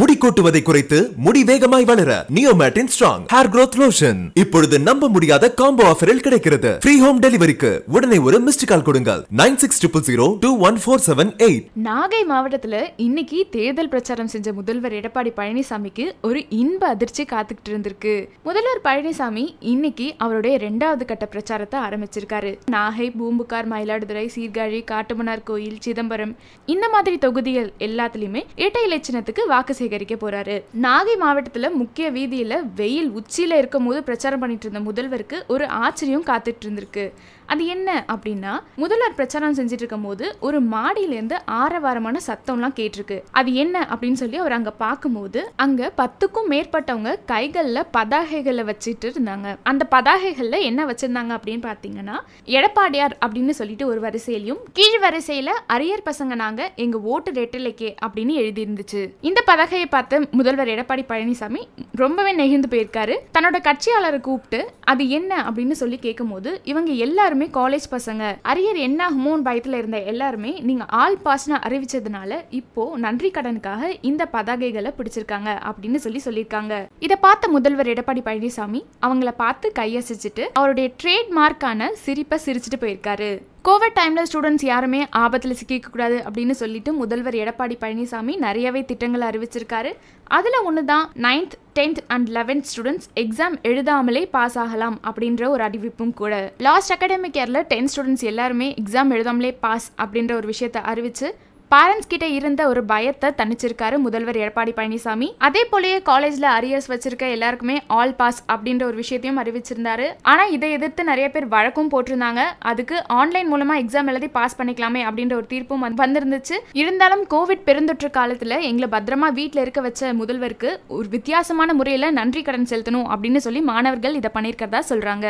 முடி கொட்டுவதை குறைத்து முடி வேகமாய் வளர நியோமேட்டின் ஸ்ட்ராங் ஹேர் க்ரோத் லோஷன் இப்பொழுது நம்ப முடியாத காம்போ ஆஃபரில் கிடைக்கிறது ஃப்ரீ ஹோம் டெலிவரிக்கு உடனே ஒரு மிஸ்டு கால் கொடுங்க nine six triple zero two one four seven eight Nagai மாவட்டத்துல இன்னைக்கு தேர்தல் பிரச்சாரம் செஞ்ச முதல்வர் எடப்பாடி பழனிசாமிக்கு ஒரு இன்ப அதிர்ச்சி காத்துக்கிட்டு இருந்திருக்கு முதல்வர் பழனிசாமி இன்னைக்கு அவருடைய இரண்டாவது கட்ட பிரச்சாரத்தை ஆரம்பிச்சிருக்காரு நாகை பூம்புகார் மயிலாடுதுறை சீர்காழி காட்டுமன்னார் கோயில் சிதம்பரம் இந்த மாதிரி தொகுதிகள் எல்லாத்துலயுமே இரட்டை இலச்சினத்துக்கு வாக்கு சேகரிக்க போறாரு நாகை மாவட்டத்துல முக்கிய வீதியில வெயில் உச்சியில இருக்கும் போது பிரச்சாரம் பண்ணிட்டு இருந்த முதல்வருக்கு ஒரு ஆச்சரியம் காத்துட்டு இருந்திருக்கு அது என்ன அப்படின்னா முதல்வர் பிரச்சாரம் செஞ்சுட்டு இருக்கும் போது ஒரு மாடியில இருந்து ஆரவாரமான சத்தம் எல்லாம் கேட்டிருக்கு அது என்ன அப்படின்னு சொல்லி அவர் அங்கே பார்க்கும்போது அங்க பத்துக்கும் மேற்பட்டவங்க கைகள்ல பதாகைகளை வச்சுட்டு இருந்தாங்க அந்த பதாகைகள்ல என்ன வச்சிருந்தாங்க அப்படின்னு பாத்தீங்கன்னா எடப்பாடியார் அப்படின்னு சொல்லிட்டு ஒரு வரிசையிலையும் கீழ் வரிசையில அரியர் பசங்க நாங்க எங்க ஓட்டு ரெட்டிலைக்கே அப்படின்னு எழுதி இருந்துச்சு இந்த பதாக வருகையை பார்த்த முதல்வர் எடப்பாடி பழனிசாமி ரொம்பவே நெகிழ்ந்து போயிருக்காரு தன்னோட கட்சியாளரை கூப்பிட்டு அது என்ன அப்படின்னு சொல்லி கேட்கும்போது இவங்க எல்லாருமே காலேஜ் பசங்க அரியர் என்ன ஆகுமோன்னு பயத்தில் இருந்த எல்லாருமே நீங்க ஆல் பாஸ்னு அறிவிச்சதுனால இப்போ நன்றி கடனுக்காக இந்த பதாகைகளை பிடிச்சிருக்காங்க அப்படின்னு சொல்லி சொல்லியிருக்காங்க இதை பார்த்த முதல்வர் எடப்பாடி பழனிசாமி அவங்கள பார்த்து கையசிச்சுட்டு அவருடைய ட்ரேட்மார்க்கான சிரிப்பை சிரிச்சுட்டு போயிருக்காரு கோவிட் டைமில் ஸ்டூடெண்ட்ஸ் யாருமே ஆபத்தில் சிக்கிக்கக்கூடாது அப்படின்னு சொல்லிட்டு முதல்வர் எடப்பாடி பழனிசாமி நிறையவே திட்டங்கள் அறிவிச்சிருக்காரு அதில் ஒன்று தான் ninth tenth and eleventh students exam எழுதாமலே பாஸ் ஆகலாம் அப்படின்ற ஒரு அறிவிப்பும் கூட லாஸ்ட் அகாடமிக் இயரில் டென்த் ஸ்டூடெண்ட்ஸ் எல்லாருமே எக்ஸாம் எழுதாமலே பாஸ் அப்படின்ற ஒரு விஷயத்தை அறிவிச்சு பேரண்ட்ஸ் கிட்ட இருந்த ஒரு பயத்தை தனிச்சிருக்காரு முதல்வர் எடப்பாடி பழனிசாமி அதே போலயே காலேஜ்ல அரியர்ஸ் வச்சிருக்க எல்லாருக்குமே ஆல் பாஸ் அப்படின்ற ஒரு விஷயத்தையும் அறிவிச்சிருந்தாரு ஆனா இதை எதிர்த்து நிறைய பேர் வழக்கும் போட்டிருந்தாங்க அதுக்கு ஆன்லைன் மூலமா எக்ஸாம் எழுதி பாஸ் பண்ணிக்கலாமே அப்படின்ற ஒரு தீர்ப்பும் வந்திருந்துச்சு இருந்தாலும் கோவிட் பெருந்தொற்று காலத்துல எங்களை பத்திரமா வீட்டில் இருக்க வச்ச முதல்வருக்கு ஒரு வித்தியாசமான முறையில நன்றி கடன் செலுத்தணும் அப்படின்னு சொல்லி மாணவர்கள் இதை பண்ணியிருக்கிறதா சொல்றாங்க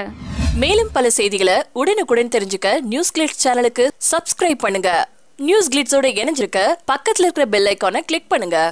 மேலும் பல செய்திகளை உடனுக்குடன் தெரிஞ்சுக்க நியூஸ் கிளிக் சேனலுக்கு சப்ஸ்கிரைப் பண்ணுங்க நியூஸ் கிளிட்ஸோட இணைஞ்சிருக்க பக்கத்தில் இருக்கிற பெல் ஐக்கானை கிளிக் பண்ணுங்க